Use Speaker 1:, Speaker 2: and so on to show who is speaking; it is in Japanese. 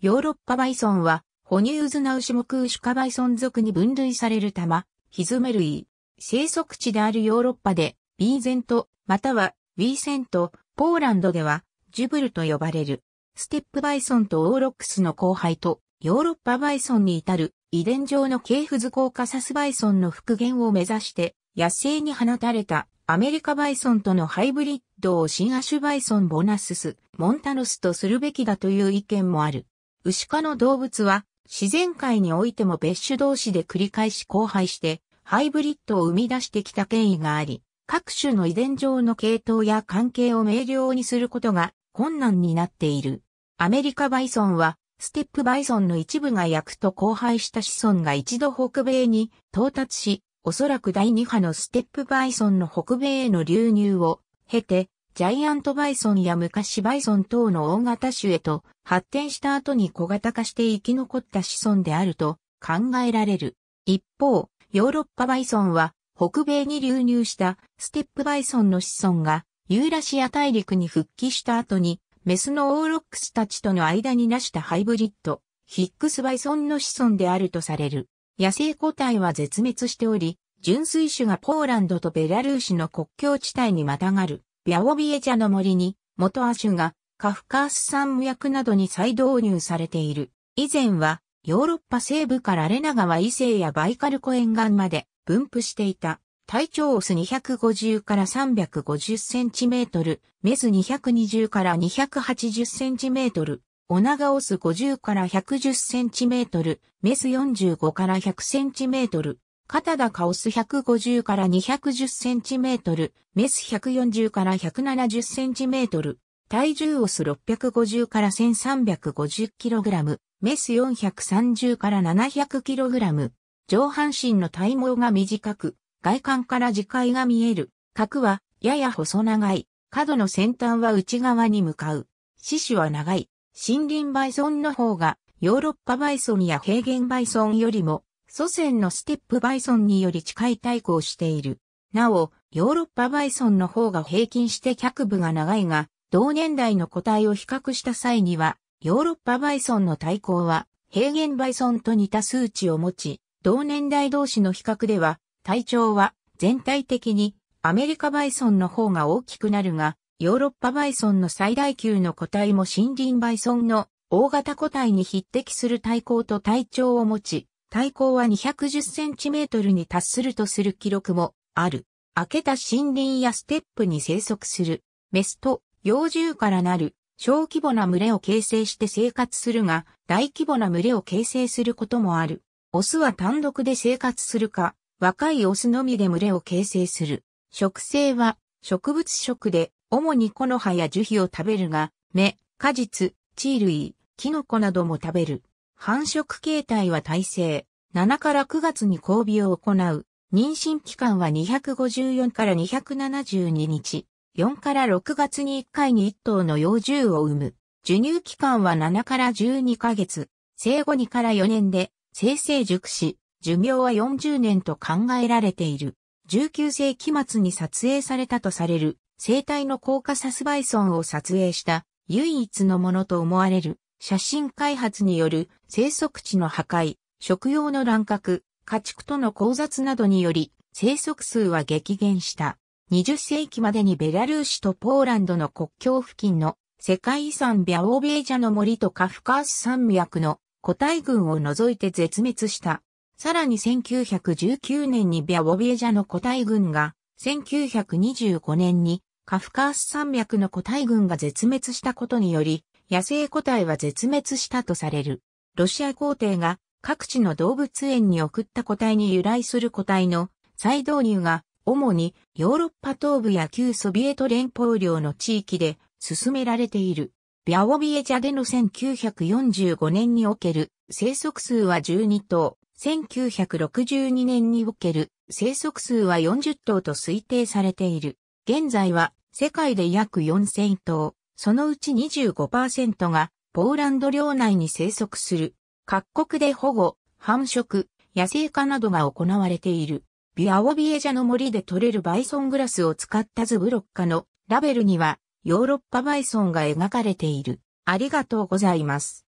Speaker 1: ヨーロッパバイソンは、哺乳ズナウシ目ウシカバイソン属に分類される玉、ヒズメ類。生息地であるヨーロッパで、ビーゼント、または、ウィーセント、ポーランドでは、ジュブルと呼ばれる。ステップバイソンとオーロックスの後輩と、ヨーロッパバイソンに至る、遺伝上の系譜図コーカサスバイソンの復元を目指して、野生に放たれた、アメリカバイソンとのハイブリッドを新シュバイソンボナスス、モンタノスとするべきだという意見もある。牛科の動物は自然界においても別種同士で繰り返し交配してハイブリッドを生み出してきた権威があり、各種の遺伝上の系統や関係を明瞭にすることが困難になっている。アメリカバイソンはステップバイソンの一部が焼くと交配した子孫が一度北米に到達し、おそらく第2波のステップバイソンの北米への流入を経て、ジャイアントバイソンや昔バイソン等の大型種へと発展した後に小型化して生き残った子孫であると考えられる。一方、ヨーロッパバイソンは北米に流入したステップバイソンの子孫がユーラシア大陸に復帰した後にメスのオーロックスたちとの間になしたハイブリッド、ヒックスバイソンの子孫であるとされる。野生個体は絶滅しており、純粋種がポーランドとベラルーシの国境地帯にまたがる。ビャオビエャの森に、元亜種がカフカース山脈などに再導入されている。以前は、ヨーロッパ西部からレナ川伊勢やバイカル湖沿岸まで分布していた。体長オス250から350センチメートル、メス220から280センチメートル、オナガオス50から110センチメートル、メス45から100センチメートル、肩高オス150から210センチメートル、メス140から170センチメートル、体重オス650から1350キログラム、メス430から700キログラム、上半身の体毛が短く、外観から磁界が見える、角はやや細長い、角の先端は内側に向かう、四肢は長い、森林バイソンの方がヨーロッパバイソンや平原バイソンよりも祖先のステップバイソンにより近い対抗している。なお、ヨーロッパバイソンの方が平均して脚部が長いが、同年代の個体を比較した際には、ヨーロッパバイソンの対抗は、平原バイソンと似た数値を持ち、同年代同士の比較では、体長は全体的にアメリカバイソンの方が大きくなるが、ヨーロッパバイソンの最大級の個体も森林バイソンの大型個体に匹敵する体高と体長を持ち、体高は210センチメートルに達するとする記録もある。明けた森林やステップに生息する、メスと幼獣からなる小規模な群れを形成して生活するが、大規模な群れを形成することもある。オスは単独で生活するか、若いオスのみで群れを形成する。食性は植物食で、主に木の葉や樹皮を食べるが、芽、果実、地類、キノコなども食べる。繁殖形態は耐性。7から9月に交尾を行う。妊娠期間は254から272日。4から6月に1回に1頭の幼獣を産む。授乳期間は7から12ヶ月。生後2から4年で、生成熟し、寿命は40年と考えられている。19世紀末に撮影されたとされる、生体の高ーカサスバイソンを撮影した、唯一のものと思われる、写真開発による生息地の破壊、食用の乱獲、家畜との交雑などにより生息数は激減した。20世紀までにベラルーシとポーランドの国境付近の世界遺産ビャオーベージャの森とカフカース山脈の個体群を除いて絶滅した。さらに1919年にビャオベージャの個体群が、1925年にカフカース山脈の個体群が絶滅したことにより、野生個体は絶滅したとされる。ロシア皇帝が各地の動物園に送った個体に由来する個体の再導入が主にヨーロッパ東部や旧ソビエト連邦領の地域で進められている。ビャオビエジャでの1945年における生息数は12頭、1962年における生息数は40頭と推定されている。現在は世界で約4000頭、そのうち25%がポーランド領内に生息する。各国で保護、繁殖、野生化などが行われている。ビアオビエジャの森で採れるバイソングラスを使ったズブロッカのラベルにはヨーロッパバイソンが描かれている。ありがとうございます。